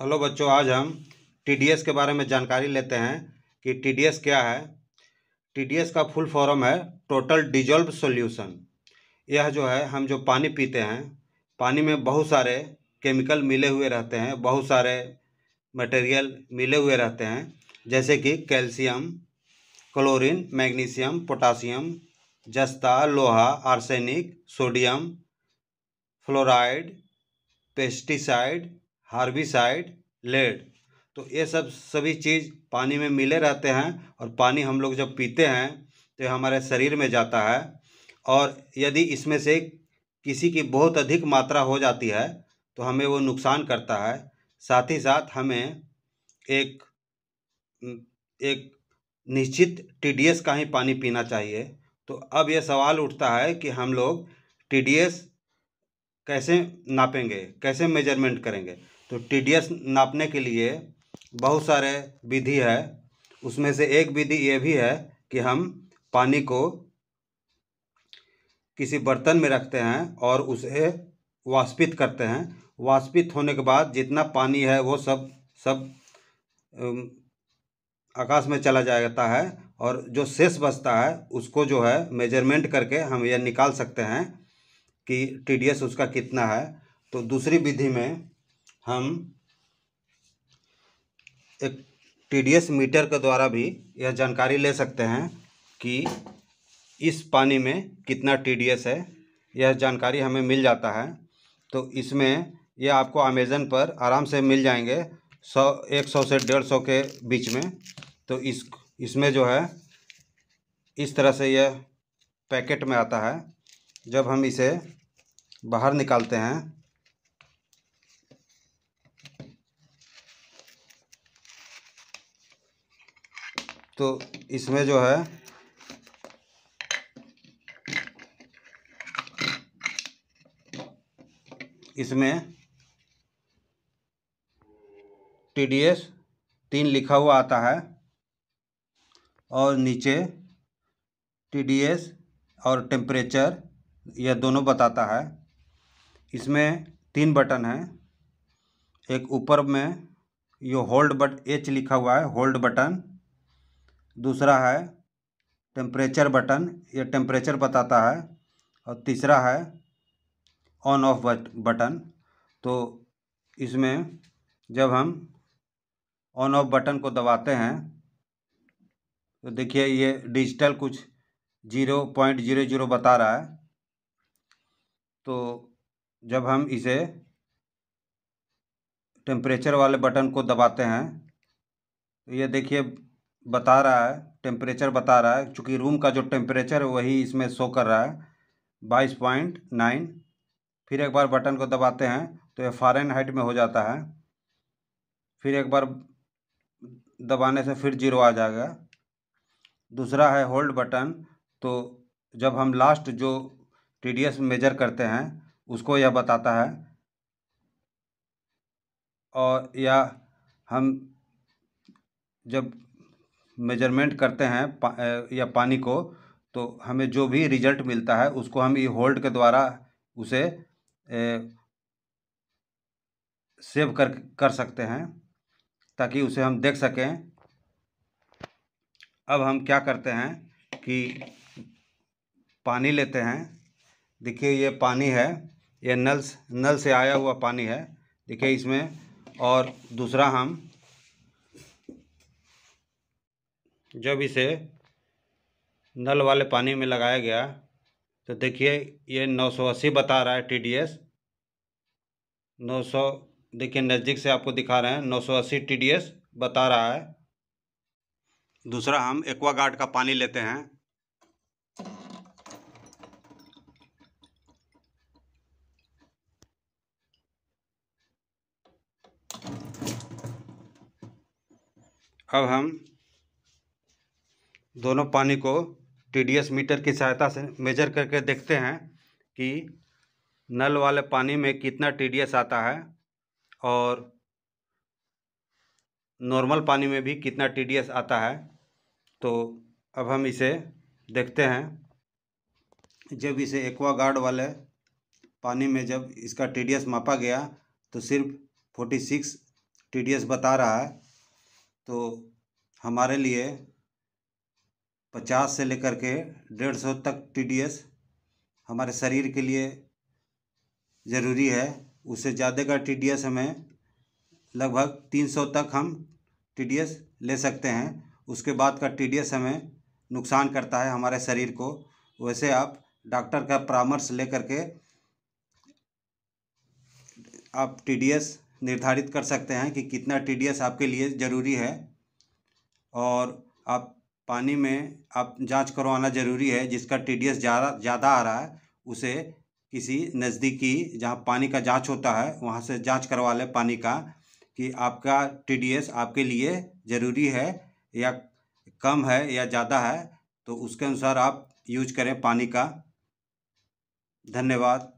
hello बच्चों आज हम टीडीएस के बारे में जानकारी लेते हैं कि टीडीएस क्या है टीडीएस का फुल फॉर्म है टोटल डिजोल्व सॉल्यूशन यह जो है हम जो पानी पीते हैं पानी में बहुत सारे केमिकल मिले हुए रहते हैं बहुत सारे मटेरियल मिले हुए रहते हैं जैसे कि कैल्शियम क्लोरीन मैग्नीशियम पोटासियम जस्ता लोहा arsenic sodium fluoride pesticide herbicide lead तो ये सब सभी चीज़ पानी में मिले रहते हैं और पानी हम लोग जब पीते हैं तो ये हमारे शरीर में जाता है और यदि इसमें से किसी की बहुत अधिक मात्रा हो जाती है तो हमें वो नुकसान करता है साथ ही साथ हमें एक एक निश्चित टी का ही पानी पीना चाहिए तो अब यह सवाल उठता है कि हम लोग टी कैसे नापेंगे कैसे मेजरमेंट करेंगे तो टी नापने के लिए बहुत सारे विधि है उसमें से एक विधि ये भी है कि हम पानी को किसी बर्तन में रखते हैं और उसे वाष्पित करते हैं वाष्पित होने के बाद जितना पानी है वो सब सब आकाश में चला जाता है और जो शेष बचता है उसको जो है मेजरमेंट करके हम यह निकाल सकते हैं कि टीडीएस उसका कितना है तो दूसरी विधि में हम एक टीडीएस मीटर के द्वारा भी यह जानकारी ले सकते हैं कि इस पानी में कितना टीडीएस है यह जानकारी हमें मिल जाता है तो इसमें यह आपको अमेज़न पर आराम से मिल जाएंगे सौ एक सौ से डेढ़ सौ के बीच में तो इस इसमें जो है इस तरह से यह पैकेट में आता है जब हम इसे बाहर निकालते हैं तो इसमें जो है इसमें टी डी एस तीन लिखा हुआ आता है और नीचे टी डी एस और टेम्परेचर यह दोनों बताता है इसमें तीन बटन हैं एक ऊपर में ये होल्ड बट एच लिखा हुआ है होल्ड बटन दूसरा है टेम्परेचर बटन ये टेम्परेचर बताता है और तीसरा है ऑन ऑफ बट बटन तो इसमें जब हम ऑन ऑफ बटन को दबाते हैं तो देखिए ये डिजिटल कुछ जीरो पॉइंट जीरो जीरो बता रहा है तो जब हम इसे टेम्परेचर वाले बटन को दबाते हैं तो ये देखिए बता रहा है टेम्परेचर बता रहा है चूँकि रूम का जो टेम्परेचर है वही इसमें शो कर रहा है बाईस पॉइंट नाइन फिर एक बार बटन को दबाते हैं तो यह फॉरन हाइट में हो जाता है फिर एक बार दबाने से फिर जीरो आ जाएगा दूसरा है होल्ड बटन तो जब हम लास्ट जो टी डी एस मेजर करते हैं उसको यह बताता है और या हम जब मेजरमेंट करते हैं पा, या पानी को तो हमें जो भी रिजल्ट मिलता है उसको हम ई होल्ड के द्वारा उसे ए, सेव कर कर सकते हैं ताकि उसे हम देख सकें अब हम क्या करते हैं कि पानी लेते हैं देखिए ये पानी है ये नल नल से आया हुआ पानी है देखिए इसमें और दूसरा हम जब इसे नल वाले पानी में लगाया गया तो देखिए ये 980 बता रहा है टीडीएस 900 देखिए नज़दीक से आपको दिखा रहे हैं 980 टीडीएस बता रहा है दूसरा हम एक्वा गार्ड का पानी लेते हैं अब हम दोनों पानी को टी मीटर की सहायता से मेजर करके देखते हैं कि नल वाले पानी में कितना टी आता है और नॉर्मल पानी में भी कितना टी आता है तो अब हम इसे देखते हैं जब इसे एक्वा गार्ड वाले पानी में जब इसका टी मापा गया तो सिर्फ फोर्टी सिक्स टी बता रहा है तो हमारे लिए पचास से लेकर के डेढ़ सौ तक टीडीएस हमारे शरीर के लिए ज़रूरी है उससे ज़्यादा का टीडीएस हमें लगभग तीन सौ तक हम टीडीएस ले सकते हैं उसके बाद का टीडीएस हमें नुकसान करता है हमारे शरीर को वैसे आप डॉक्टर का परामर्श लेकर के आप टीडीएस निर्धारित कर सकते हैं कि कितना टीडीएस आपके लिए ज़रूरी है और आप पानी में आप जांच करवाना ज़रूरी है जिसका टी डी एस ज़्यादा ज़्यादा आ रहा है उसे किसी नज़दीकी जहाँ पानी का जांच होता है वहाँ से जांच करवा लें पानी का कि आपका टी डी एस आपके लिए ज़रूरी है या कम है या ज़्यादा है तो उसके अनुसार आप यूज करें पानी का धन्यवाद